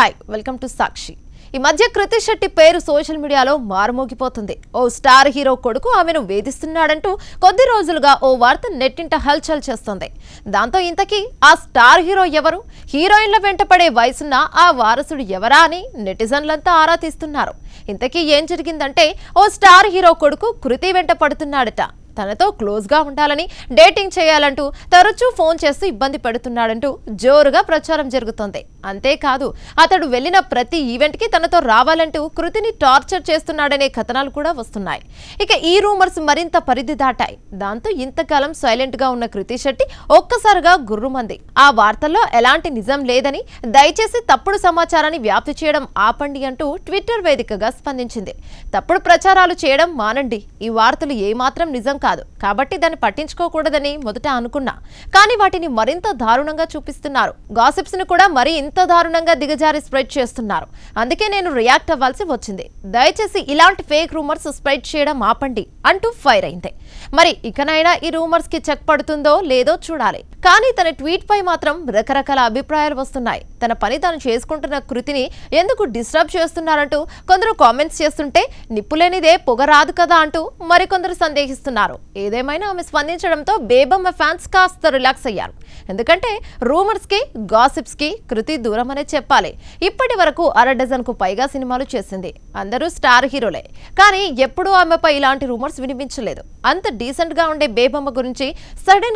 hi welcome to సాక్షి ఈ మధ్య కృతి శెట్టి పేరు సోషల్ మీడియాలో మారుమోగిపోతుంది ఓ స్టార్ హీరో కొడుకు ఆమెను వేధిస్తున్నాడంటూ కొద్ది రోజులుగా ఓ వార్త నెట్టింట హల్చల్ చేస్తుంది దాంతో ఇంతకీ ఆ స్టార్ హీరో ఎవరు హీరోయిన్ల వెంటపడే వయసున్న ఆ వారసుడు ఎవరా అని నెటిజన్లంతా ఆరా తీస్తున్నారు ఇంతకీ ఏం జరిగిందంటే ఓ స్టార్ హీరో కొడుకు కృతి వెంట పడుతున్నాడట తనతో క్లోజ్గా ఉండాలని డేటింగ్ చేయాలంటూ తరచూ ఫోన్ చేస్తూ ఇబ్బంది పెడుతున్నాడంటూ జోరుగా ప్రచారం జరుగుతోంది అంతేకాదు అతడు వెళ్లిన ప్రతి ఈవెంట్కి తనతో రావాలంటూ కృతిని టార్చర్ చేస్తున్నాడనే కథనాలు కూడా వస్తున్నాయి ఇక ఈ రూమర్స్ మరింత పరిధి దాటాయి దాంతో ఇంతకాలం సైలెంట్గా ఉన్న కృతి శెట్టి ఒక్కసారిగా గుర్రుమంది ఆ వార్తల్లో ఎలాంటి నిజం లేదని దయచేసి తప్పుడు సమాచారాన్ని వ్యాప్తి చేయడం ఆపండి అంటూ ట్విట్టర్ వేదికగా స్పందించింది తప్పుడు ప్రచారాలు చేయడం మానండి ఈ వార్తలు ఏమాత్రం నిజం కాదు కాబట్టి దాన్ని పట్టించుకోకూడదని మొదట అనుకున్నా కానీ వాటిని మరింత దారుణంగా చూపిస్తున్నారు గాసిప్స్ ను కూడా మరీ ఇంత దారుణంగా దిగజారి స్ప్రెడ్ చేస్తున్నారు అందుకే నేను రియాక్ట్ అవ్వాల్సి వచ్చింది దయచేసి ఇలాంటి ఫేక్ రూమర్స్ స్ప్రెడ్ చేయడం ఆపండి అంటూ ఫైర్ అయింది మరి ఇకనైనా ఈ రూమర్స్ కి చెక్ పడుతుందో లేదో చూడాలి కానీ తన ట్వీట్ పై మాత్రం రకరకాల అభిప్రాయాలు వస్తున్నాయి తన పని తాను చేసుకుంటున్న కృతిని ఎందుకు డిస్టర్బ్ చేస్తున్నారంటూ కొందరు కామెంట్స్ చేస్తుంటే నిప్పులేనిదే పొగరాదు కదా అంటూ మరికొందరు సందేహిస్తున్నారు అన్నారు ఏదేమైనా ఆమె స్పందించడంతో బేబమ్మ ఫ్యాన్స్ కాస్త రిలాక్స్ అయ్యారు ఎందుకంటే రూమర్స్ కి గాసిప్స్ కి కృతి దూరం అనే చెప్పాలి ఇప్పటి వరకు అర కు పైగా సినిమాలు చేసింది అందరూ స్టార్ హీరోలే కానీ ఎప్పుడూ ఆమెపై ఇలాంటి రూమర్స్ వినిపించలేదు అంత డీసెంట్ గా ఉండే బేబమ్మ గురించి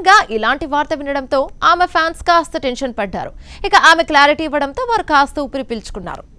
గా ఇలాంటి వార్త వినడంతో ఆమె ఫ్యాన్స్ కాస్త టెన్షన్ పడ్డారు ఇక ఆమె క్లారిటీ ఇవ్వడంతో వారు కాస్త ఊపిరి పీల్చుకున్నారు